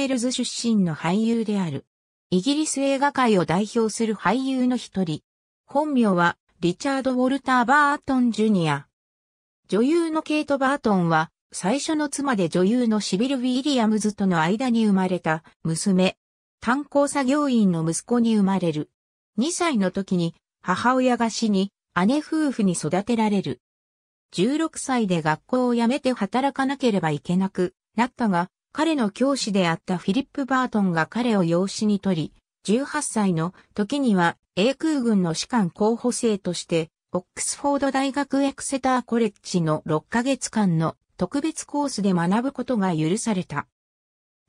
ェールズ出身の俳優である。イギリス映画界を代表する俳優の一人。本名はリチャード・ウォルター・バートン・ジュニア。女優のケイト・バートンは最初の妻で女優のシビル・ウィリアムズとの間に生まれた娘。炭鉱作業員の息子に生まれる。2歳の時に母親が死に姉夫婦に育てられる。16歳で学校を辞めて働かなければいけなくなったが、彼の教師であったフィリップ・バートンが彼を養子に取り、18歳の時には英空軍の士官候補生として、オックスフォード大学エクセターコレッジの6ヶ月間の特別コースで学ぶことが許された。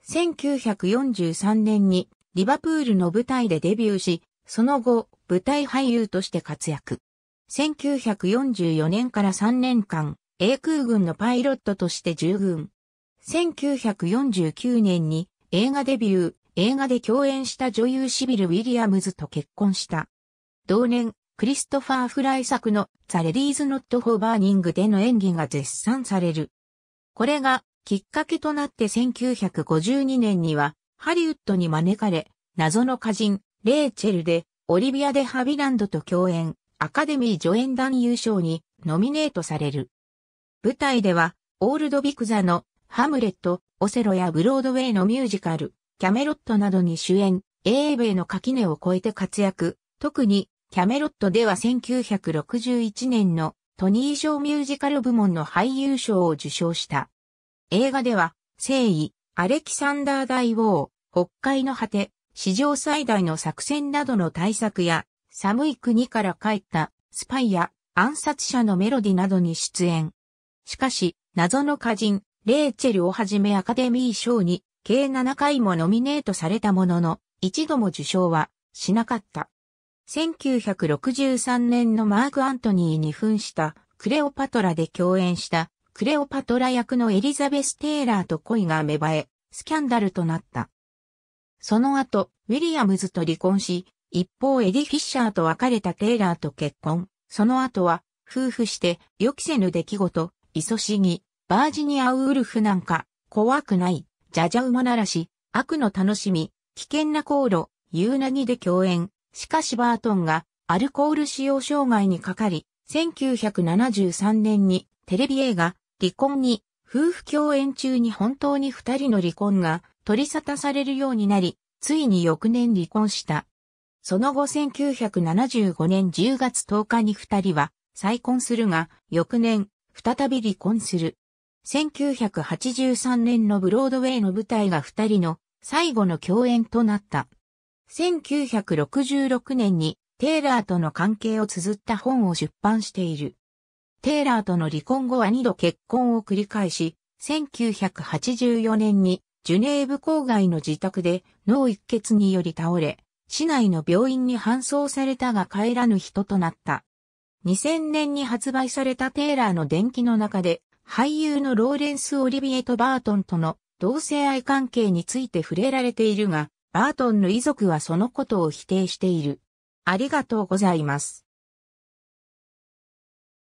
1943年にリバプールの舞台でデビューし、その後、舞台俳優として活躍。1944年から3年間、英空軍のパイロットとして従軍。1949年に映画デビュー、映画で共演した女優シビル・ウィリアムズと結婚した。同年、クリストファー・フライ作のザ・レディーズ・ノット・ホーバーニングでの演技が絶賛される。これがきっかけとなって1952年にはハリウッドに招かれ、謎の歌人、レイチェルで、オリビア・デ・ハビランドと共演、アカデミー助演団優勝にノミネートされる。舞台では、オールド・ビクザのハムレット、オセロやブロードウェイのミュージカル、キャメロットなどに主演、英米の垣根を越えて活躍、特に、キャメロットでは1961年のトニー賞ミュージカル部門の俳優賞を受賞した。映画では、聖意、アレキサンダー大王、北海の果て、史上最大の作戦などの対策や、寒い国から帰ったスパイや暗殺者のメロディなどに出演。しかし、謎の歌人、レーチェルをはじめアカデミー賞に計7回もノミネートされたものの、一度も受賞はしなかった。1963年のマーク・アントニーに扮したクレオパトラで共演したクレオパトラ役のエリザベス・テイラーと恋が芽生え、スキャンダルとなった。その後、ウィリアムズと離婚し、一方エディ・フィッシャーと別れたテイラーと結婚。その後は、夫婦して予期せぬ出来事、いそしぎ、バージニア・ウールフなんか、怖くない、じゃじゃ馬ならし、悪の楽しみ、危険な航路、夕凪で共演。しかしバートンがアルコール使用障害にかかり、1973年にテレビ映画、離婚に、夫婦共演中に本当に二人の離婚が取り沙汰されるようになり、ついに翌年離婚した。その後1975年10月10日に二人は再婚するが、翌年、再び離婚する。1983年のブロードウェイの舞台が二人の最後の共演となった。1966年にテイラーとの関係を綴った本を出版している。テイラーとの離婚後は二度結婚を繰り返し、1984年にジュネーブ郊外の自宅で脳一血により倒れ、市内の病院に搬送されたが帰らぬ人となった。2000年に発売されたテイラーの電気の中で、俳優のローレンス・オリビエとバートンとの同性愛関係について触れられているが、バートンの遺族はそのことを否定している。ありがとうございます。